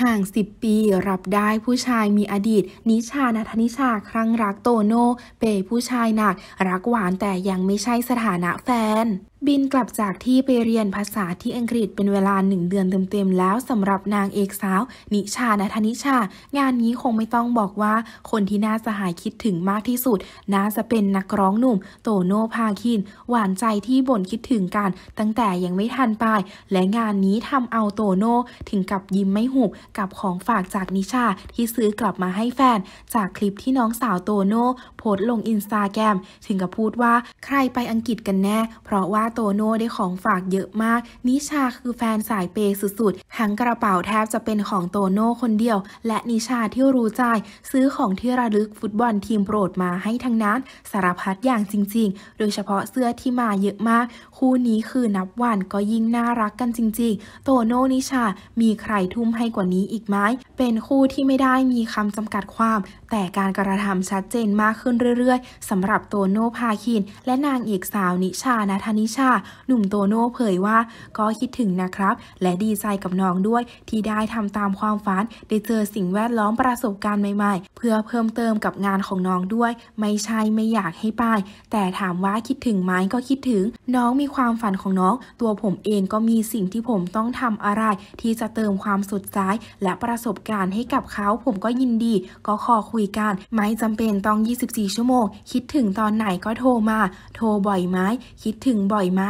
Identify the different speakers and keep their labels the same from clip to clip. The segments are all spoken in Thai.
Speaker 1: ห่าง 10 ปีรับได้ผู้ชายมีอดีต นิชานัทนิชา ครั้งรักโตโน่ เปผู้ชายหนัก รักหวานแต่ยังไม่ใช่สถานะแฟนบินกลับจากที่ไปเรียนภาษาที่อังกฤษเป็นเวลาหนึ่งเดือนเต็มๆแล้วสำหรับนางเอกสาว นิชานะทนิชา งานนี้คงไม่ต้องบอกว่าคนที่น่าจะหายคิดถึงมากที่สุด น่าจะเป็นนักร้องหนุ่ม โตโน่พาคินหวานใจที่บ่นคิดถึงกันตั้งแต่ยังไม่ทันไป และงานนี้ทำเอาโตโน่ถึงกับยิ้มไม่หุบกับของฝากจากนิชาที่ซื้อกลับมาให้แฟน จากคลิปที่น้องสาวโตโน่โพสลงอินสตาแกรมถึงกับพูดว่าใครไปอังกฤษกันแน่ เพราะว่าโตโน่ได้ของฝากเยอะมาก นิชาคือแฟนสายเปย์สุดๆทั้งกระเป๋าแทบจะเป็นของโตโน่คนเดียว และนิชาที่รู้ใจซื้อของที่ระลึกฟุตบอลทีมโปรดมาให้ทั้งนั้นสารพัดอย่างจริง ๆ โดยเฉพาะเสื้อที่มาเยอะมาก คู่นี้คือนับวันก็ยิ่งน่ารักกันจริง ๆ โตโน่นิชา มีใครทุ่มให้กว่านี้อีกไหมเป็นคู่ที่ไม่ได้มีคำจำกัดความ แต่การกระทำชัดเจนมากขึ้นเรื่อยๆสำหรับโตโน่พาคิน และนางเอกสาวนิชานาธนิชาชาหนุ่มโตโน่เผยว่าก็คิดถึงนะครับ และดีใจกับน้องด้วยที่ได้ทำตามความฝันได้เจอสิ่งแวดล้อมประสบการณ์ใหม่ๆ เพื่อเพิ่มเติมกับงานของน้องด้วย ไม่ใช่ไม่อยากให้ไปแต่ถามว่าคิดถึงไหมก็คิดถึง น้องมีความฝันของน้อง ตัวผมเองก็มีสิ่งที่ผมต้องทำอะไร ที่จะเติมความสดใสและประสบการณ์ให้กับเขาผมก็ยินดี ก็ขอคุยกันไม่จำเป็นต้อง 24 ชั่วโมงคิดถึงตอนไหนก็โทรมา โทรบ่อยไหมคิดถึงบ่อยไหม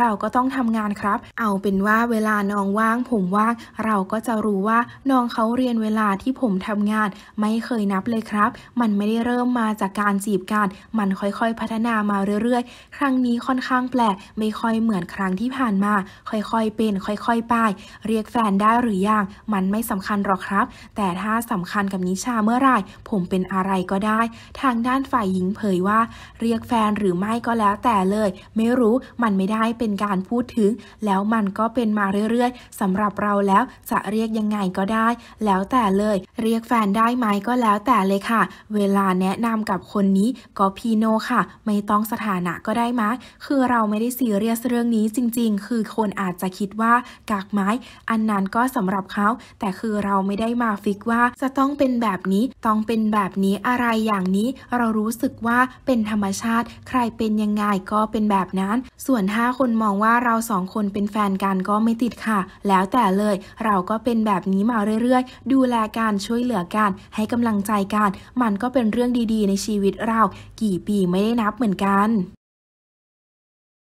Speaker 1: เราก็ต้องทำงานครับ เอาเป็นว่าเวลาน้องว่าง ผมว่างเราก็จะรู้ว่าน้องเขาเรียนเวลาที่ผมทำงาน ไม่เคยนับเลยครับ มันไม่ได้เริ่มมาจากการจีบกัน มันค่อยๆ พัฒนามาเรื่อยๆ ครั้งนี้ค่อนข้างแปลกไม่ค่อยเหมือนครั้งที่ผ่านมา ค่อยๆเป็นค่อยๆไป เรียกแฟนได้หรือยัง มันไม่สำคัญหรอกครับ แต่ถ้าสำคัญกับนิชาเมื่อไหร่ ผมเป็นอะไรก็ได้ ทางด้านฝ่ายหญิงเผยว่า เรียกแฟนหรือไม่ก็แล้วแต่เลย ไม่รู้มันไม่ได้เป็นการพูดถึง แล้วมันก็เป็นมาเรื่อย ๆสำหรับเราแล้วจะเรียกยังไงก็ได้ แล้วแต่เลยเรียกแฟนได้ไหมก็แล้วแต่เลยค่ะ เวลาแนะนำกับคนนี้ก็พีโนค่ะ ไม่ต้องสถานะก็ได้มะคือเราไม่ได้ซีเรียสเรื่องนี้จริง ๆ คือคนอาจจะคิดว่ากากไม้อันนั้นก็สำหรับเขา แต่คือเราไม่ได้มาฟิกว่าจะต้องเป็นแบบนี้ต้องเป็นแบบนี้อะไรอย่างนี้ เรารู้สึกว่าเป็นธรรมชาติใครเป็นยังไงก็เป็นแบบนั้นส่วนส่วนถ้าคนมองว่าเราสองคนเป็นแฟนกันก็ไม่ติดค่ะ แล้วแต่เลยเราก็เป็นแบบนี้มาเรื่อยๆ ดูแลกัน ช่วยเหลือกัน ให้กำลังใจกัน มันก็เป็นเรื่องดีๆ ในชีวิตเรา กี่ปีไม่ได้นับเหมือนกัน